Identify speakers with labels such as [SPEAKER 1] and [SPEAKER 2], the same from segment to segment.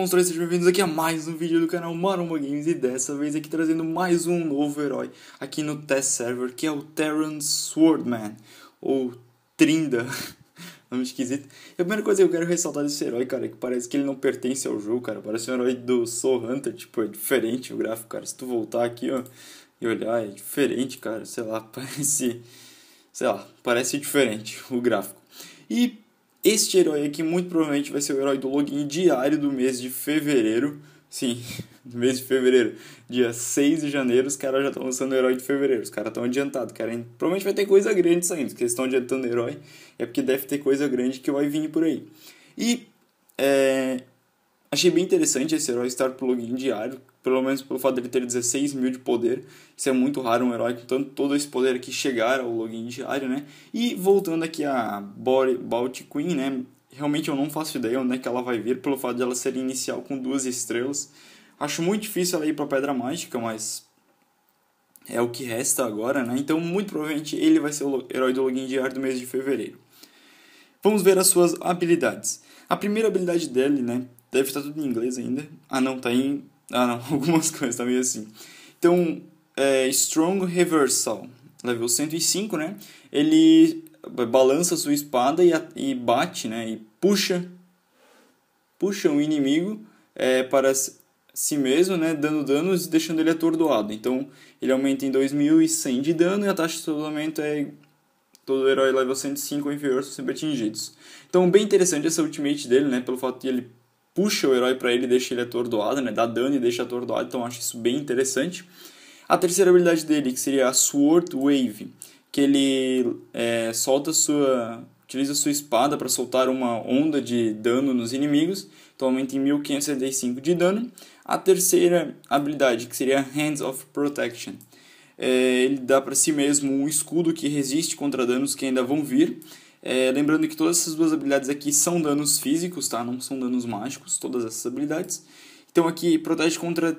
[SPEAKER 1] monstros, sejam bem-vindos aqui a mais um vídeo do canal Maromba Games e dessa vez aqui trazendo mais um novo herói aqui no test server, que é o Terran Swordman, ou Trinda, nome esquisito. E a primeira coisa que eu quero ressaltar desse herói, cara, é que parece que ele não pertence ao jogo, cara, parece um herói do Soul Hunter, tipo, é diferente o gráfico, cara, se tu voltar aqui, ó, e olhar, é diferente, cara, sei lá, parece, sei lá, parece diferente o gráfico. E este herói aqui muito provavelmente vai ser o herói do login diário do mês de fevereiro. Sim, do mês de fevereiro. Dia 6 de janeiro, os caras já estão lançando o herói de fevereiro. Os caras estão adiantados. Cara, provavelmente vai ter coisa grande saindo, porque eles estão adiantando o herói. É porque deve ter coisa grande que vai vir por aí. E é, Achei bem interessante esse herói estar login diário, pelo menos pelo fato dele ter 16 mil de poder. Isso é muito raro um herói com tanto, todo esse poder aqui chegar ao login diário, né? E voltando aqui a Baltic Queen, né? Realmente eu não faço ideia onde é que ela vai vir, pelo fato de ela ser inicial com duas estrelas. Acho muito difícil ela ir para Pedra Mágica, mas é o que resta agora, né? Então, muito provavelmente ele vai ser o herói do login diário do mês de fevereiro. Vamos ver as suas habilidades. A primeira habilidade dele, né, Deve estar tudo em inglês ainda. Ah, não, tá em. Ah, não, algumas coisas, tá meio assim. Então, é, Strong Reversal, level 105, né? Ele balança sua espada e, e bate, né? E puxa. Puxa o inimigo é, para si mesmo, né, dando danos e deixando ele atordoado. Então, ele aumenta em 2100 de dano e a taxa de atordoamento é todo herói level 105 ou inferior são sempre atingidos. Então, bem interessante essa ultimate dele, né, pelo fato de ele puxa o herói para ele, deixa ele atordoado, né? Dá dano e deixa atordoado, então acho isso bem interessante. A terceira habilidade dele, que seria a Sword Wave, que ele é, solta sua utiliza sua espada para soltar uma onda de dano nos inimigos, então aumenta em 1575 de dano. A terceira habilidade, que seria Hands of Protection, é, ele dá para si mesmo um escudo que resiste contra danos que ainda vão vir. É, lembrando que todas essas duas habilidades aqui são danos físicos, tá? Não são danos mágicos, todas essas habilidades. Então aqui protege contra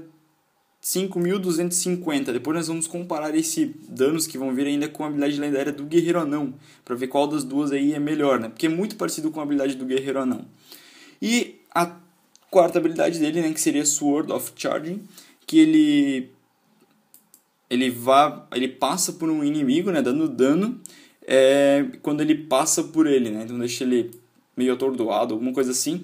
[SPEAKER 1] 5.250. Depois nós vamos comparar esses danos que vão vir ainda com a habilidade lendária do Guerreiro Anão, para ver qual das duas aí é melhor, né? Porque é muito parecido com a habilidade do Guerreiro Anão. E a quarta habilidade dele, né, que seria Sword of Charging, que ele ele vá, ele passa por um inimigo, né, dando dano é, quando ele passa por ele, né? Então deixa ele meio atordoado, alguma coisa assim.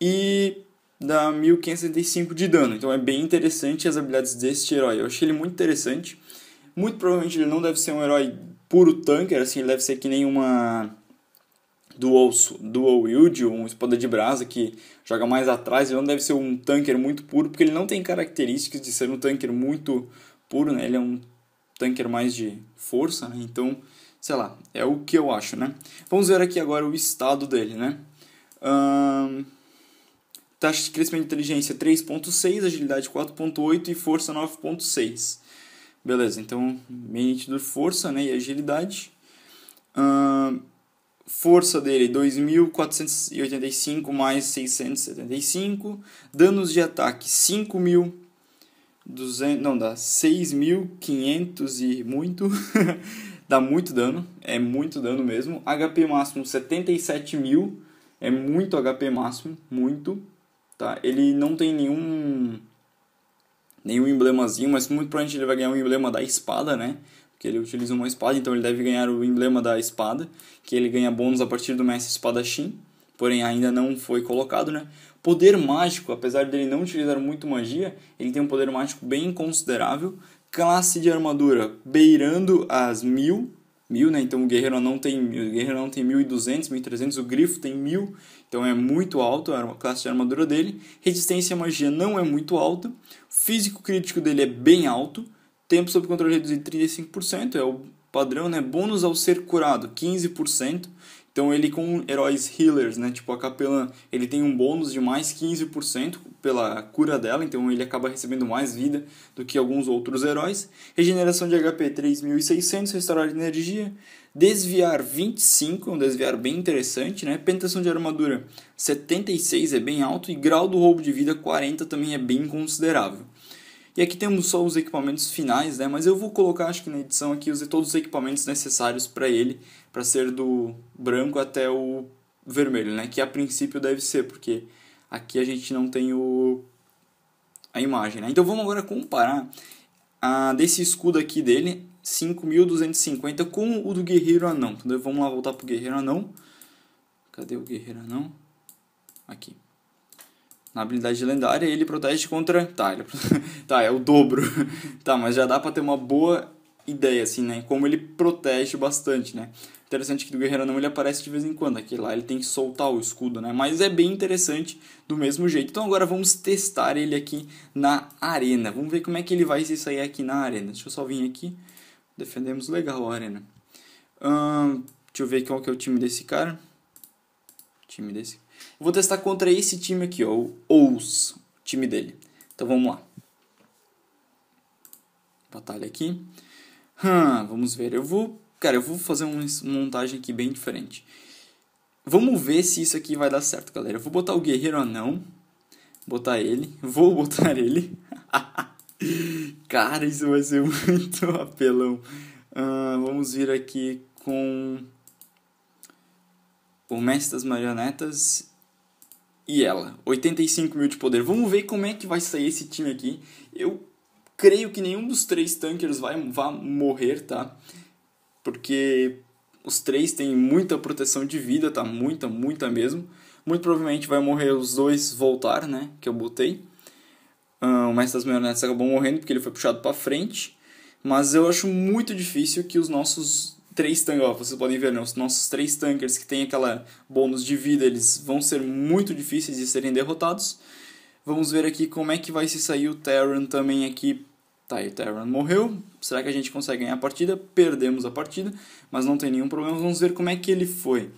[SPEAKER 1] E dá 1575 de dano. Então é bem interessante as habilidades deste herói. Eu achei ele muito interessante. Muito provavelmente ele não deve ser um herói puro tanker, assim, ele deve ser que nem uma dual, dual wield, um espada de brasa que joga mais atrás, ele não deve ser um tanker muito puro, porque ele não tem características de ser um tanker muito puro, né? Ele é um tanker mais de força, né? Então sei lá, é o que eu acho, né? Vamos ver aqui agora o estado dele, né? Hum, taxa de crescimento de inteligência 3.6, agilidade 4.8 e força 9.6. Beleza, então bem nítido força né, e agilidade. Hum, força dele 2.485 mais 675. Danos de ataque 5.000. 200, não dá 6.500 e muito dá muito dano, é muito dano mesmo. HP máximo 77 mil, é muito HP máximo, muito. Tá? Ele não tem nenhum nenhum emblemazinho, mas muito provavelmente ele vai ganhar um emblema da espada, né? Porque ele utiliza uma espada, então ele deve ganhar o emblema da espada, que ele ganha bônus a partir do mestre espadachim, porém ainda não foi colocado, né? Poder mágico, apesar dele não utilizar muito magia, ele tem um poder mágico bem considerável, classe de armadura beirando as mil, mil, né? Então o guerreiro não tem, o guerreiro não tem 1200, 1300, o grifo tem mil, então é muito alto a classe de armadura dele. Resistência à magia não é muito alta, físico crítico dele é bem alto, tempo sob controle reduzido 35%, é o padrão, né? Bônus ao ser curado 15%. Então ele com heróis healers, né? Tipo a Capelã, ele tem um bônus de mais 15% pela cura dela, então ele acaba recebendo mais vida do que alguns outros heróis. Regeneração de HP 3600, restaurar energia, desviar 25, um desviar bem interessante, né? Penetração de armadura 76 é bem alto e grau do roubo de vida 40 também é bem considerável. E aqui temos só os equipamentos finais, né? Mas eu vou colocar, acho que na edição aqui, usei todos os equipamentos necessários para ele, para ser do branco até o vermelho, né? Que a princípio deve ser, porque aqui a gente não tem o a imagem, né? Então vamos agora comparar a desse escudo aqui dele, 5250 com o do guerreiro anão. Então vamos lá voltar pro guerreiro anão. Cadê o guerreiro anão? Aqui na habilidade lendária, ele protege contra. Tá, ele... tá, é o dobro. tá, mas já dá pra ter uma boa ideia, assim, né? Como ele protege bastante, né? Interessante que do Guerreiro não ele aparece de vez em quando, aqui lá ele tem que soltar o escudo, né? Mas é bem interessante do mesmo jeito. Então agora vamos testar ele aqui na arena. Vamos ver como é que ele vai se sair aqui na arena. Deixa eu só vir aqui. Defendemos legal a arena. Hum, deixa eu ver qual que é o time desse cara. Time desse cara vou testar contra esse time aqui, ó, o Ous, time dele. Então vamos lá. Batalha aqui. Hum, vamos ver. Eu vou, cara, eu vou fazer uma montagem aqui bem diferente. Vamos ver se isso aqui vai dar certo, galera. Eu vou botar o guerreiro anão. Botar ele. Vou botar ele. cara, isso vai ser muito apelão. Ah, vamos vir aqui com o mestre das marionetas e ela. 85 mil de poder. Vamos ver como é que vai sair esse time aqui. Eu creio que nenhum dos três tankers vai, vai morrer, tá? Porque os três têm muita proteção de vida, tá? Muita, muita mesmo. Muito provavelmente vai morrer os dois voltar, né? Que eu botei. Uh, o mestre das marionetes acabou morrendo porque ele foi puxado para frente. Mas eu acho muito difícil que os nossos três tanques, ó, vocês podem ver, né, os nossos três tankers que tem aquela bônus de vida, eles vão ser muito difíceis de serem derrotados. Vamos ver aqui como é que vai se sair o Terran também aqui. Tá, e o Terran morreu. Será que a gente consegue ganhar a partida? Perdemos a partida, mas não tem nenhum problema. Vamos ver como é que ele foi.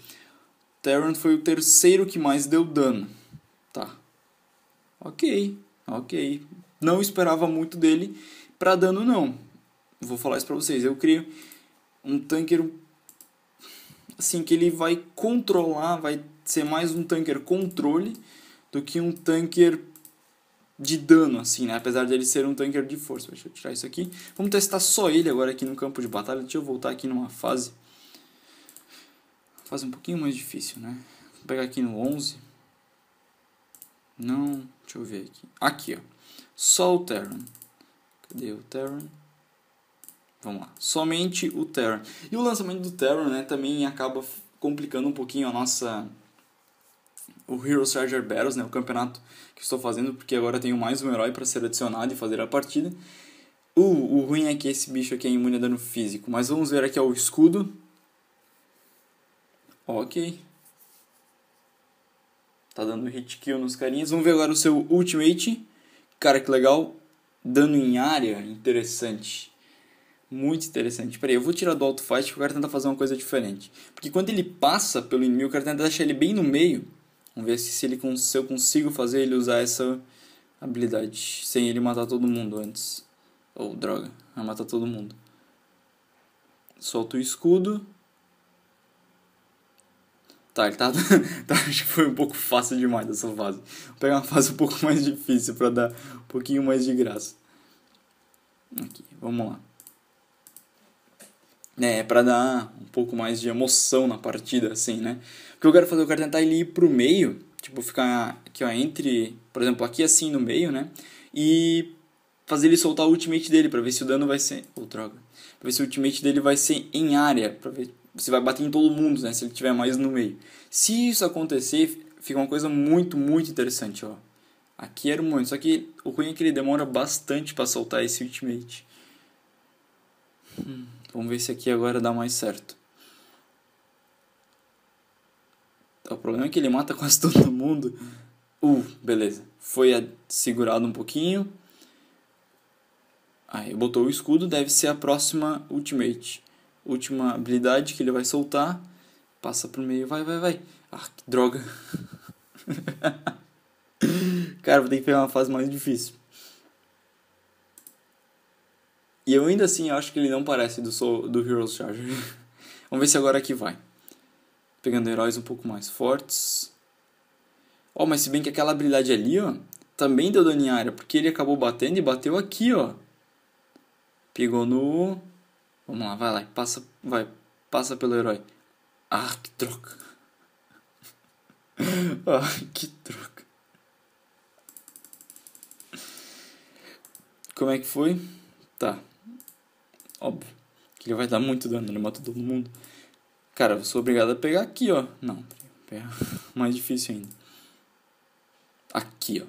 [SPEAKER 1] Terran foi o terceiro que mais deu dano. Tá. Ok, ok. Não esperava muito dele para dano não. Vou falar isso para vocês. Eu creio um tanker assim que ele vai controlar, vai ser mais um tanker controle do que um tanker de dano, assim, né? Apesar dele ser um tanker de força. Deixa eu tirar isso aqui. Vamos testar só ele agora aqui no campo de batalha. Deixa eu voltar aqui numa fase. Fase um pouquinho mais difícil, né? Vou pegar aqui no 11. Não, deixa eu ver aqui. Aqui, ó. Só o Terran. Cadê o Terran? Vamos lá. Somente o Terror. E o lançamento do Terror, né, também acaba complicando um pouquinho a nossa o Hero Charger Battles, né, o campeonato que estou fazendo, porque agora tenho mais um herói para ser adicionado e fazer a partida. O, o ruim é que esse bicho aqui é imune a dano físico, mas vamos ver aqui o escudo. Ok. Tá dando hit kill nos carinhas. Vamos ver agora o seu ultimate. Cara, que legal. Dano em área, interessante muito interessante. Peraí, eu vou tirar do auto fight porque eu quero tentar fazer uma coisa diferente. Porque quando ele passa pelo inimigo, eu quero tentar deixar ele bem no meio. Vamos ver se, ele, se eu consigo fazer ele usar essa habilidade. Sem ele matar todo mundo antes. Ou, oh, droga, vai matar todo mundo. Solta o escudo. Tá, ele tá, tá, Acho que foi um pouco fácil demais essa fase. Vou pegar uma fase um pouco mais difícil pra dar um pouquinho mais de graça. Aqui, vamos lá é, né, para dar um pouco mais de emoção na partida, assim, né? O que eu quero fazer, eu quero tentar ele ir pro meio, tipo, ficar aqui, ó, entre, por exemplo, aqui assim no meio, né? E fazer ele soltar o ultimate dele para ver se o dano vai ser, ou oh, droga, para ver se o ultimate dele vai ser em área, para ver se vai bater em todo mundo, né, se ele tiver mais no meio. Se isso acontecer, fica uma coisa muito, muito interessante, ó. Aqui era o momento, só que o ruim é que ele demora bastante para soltar esse ultimate. Hum, vamos ver se aqui agora dá mais certo. Tá, o problema é que ele mata quase todo mundo. Uh, beleza. Foi segurado um pouquinho. Aí botou o escudo, deve ser a próxima ultimate. Última habilidade que ele vai soltar. Passa pro meio, vai, vai, vai. Ah, que droga. Cara, vou ter que pegar uma fase mais difícil. E eu ainda assim acho que ele não parece do, Soul, do Heroes Charger. Vamos ver se agora aqui vai. Pegando heróis um pouco mais fortes. Ó, oh, mas se bem que aquela habilidade ali, ó, também deu dano em área, porque ele acabou batendo e bateu aqui, ó. Pegou no... Vamos lá, vai lá, passa, vai, passa pelo herói. Ah, que troca. ah, que troca. Como é que foi? Tá. Óbvio. Que ele vai dar muito dano, ele mata todo mundo. Cara, eu sou obrigado a pegar aqui, ó. Não, é mais difícil ainda. Aqui, ó.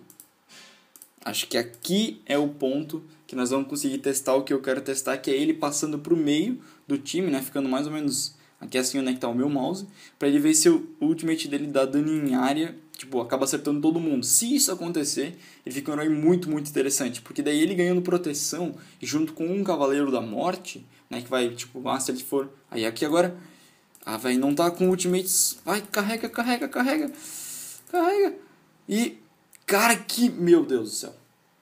[SPEAKER 1] Acho que aqui é o ponto que nós vamos conseguir testar o que eu quero testar, que é ele passando pro meio do time, né? Ficando mais ou menos Aqui é assim onde é que tá o meu mouse, para ele ver se o ultimate dele dá dano em área, tipo, acaba acertando todo mundo. Se isso acontecer, ele fica um herói muito, muito interessante, porque daí ele ganhando proteção, junto com um Cavaleiro da Morte, né, que vai, tipo, ah, se ele for... Aí aqui agora, ah, vai não tá com ultimates, vai, carrega, carrega, carrega, carrega. E, cara, que, meu Deus do céu,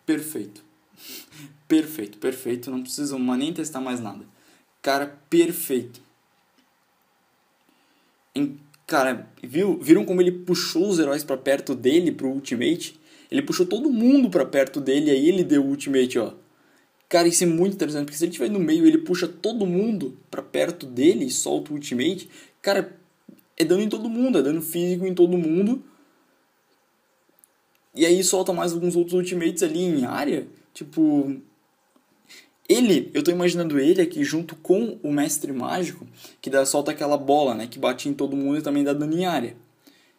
[SPEAKER 1] perfeito. perfeito, perfeito, não precisa nem testar mais nada. Cara, perfeito. Em, cara, viu, viram como ele puxou os heróis para perto dele pro Ultimate? Ele puxou todo mundo para perto dele, aí ele deu o Ultimate, ó. Cara, isso é muito interessante, porque se ele tiver no meio, ele puxa todo mundo para perto dele e solta o Ultimate. Cara, é dano em todo mundo, é dano físico em todo mundo. E aí solta mais alguns outros ultimates ali em área. Tipo, ele, eu estou imaginando ele aqui junto com o mestre mágico, que dá, solta aquela bola, né? Que bate em todo mundo e também dá dano em área.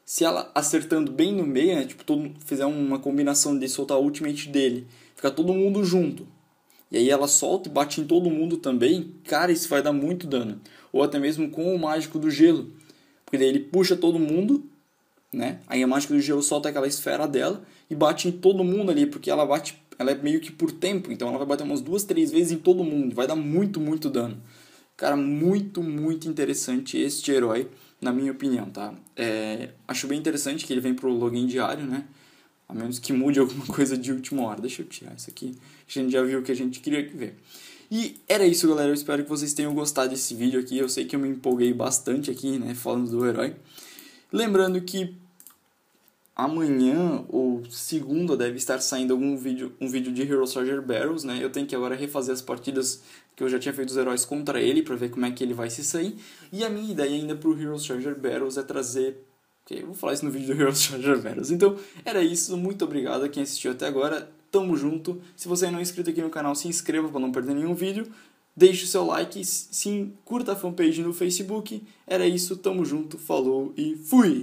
[SPEAKER 1] Se ela acertando bem no meio, né? Tipo, todo, fizer uma combinação de soltar o ultimate dele, fica todo mundo junto. E aí ela solta e bate em todo mundo também, cara, isso vai dar muito dano. Ou até mesmo com o mágico do gelo. Porque daí ele puxa todo mundo, né? Aí a mágica do gelo solta aquela esfera dela e bate em todo mundo ali, porque ela bate ela é meio que por tempo, então ela vai bater umas duas, três vezes em todo mundo, vai dar muito, muito dano. Cara, muito, muito interessante este herói, na minha opinião, tá? É, acho bem interessante que ele vem pro login diário, né? A menos que mude alguma coisa de última hora. Deixa eu tirar isso aqui. A gente já viu o que a gente queria ver. E era isso, galera. Eu espero que vocês tenham gostado desse vídeo aqui. Eu sei que eu me empolguei bastante aqui, né? Falando do herói. Lembrando que amanhã ou segunda deve estar saindo algum vídeo, um vídeo de Hero Soldier Barrels, né? Eu tenho que agora refazer as partidas que eu já tinha feito os heróis contra ele para ver como é que ele vai se sair. E a minha ideia ainda pro Hero Soldier Barrels é trazer eu vou falar isso no vídeo do Heroes Charger Barrels. Então, era isso. Muito obrigado a quem assistiu até agora. Tamo junto. Se você não é inscrito aqui no canal, se inscreva para não perder nenhum vídeo. Deixe o seu like, sim, curta a fanpage no Facebook. Era isso, tamo junto, falou e fui!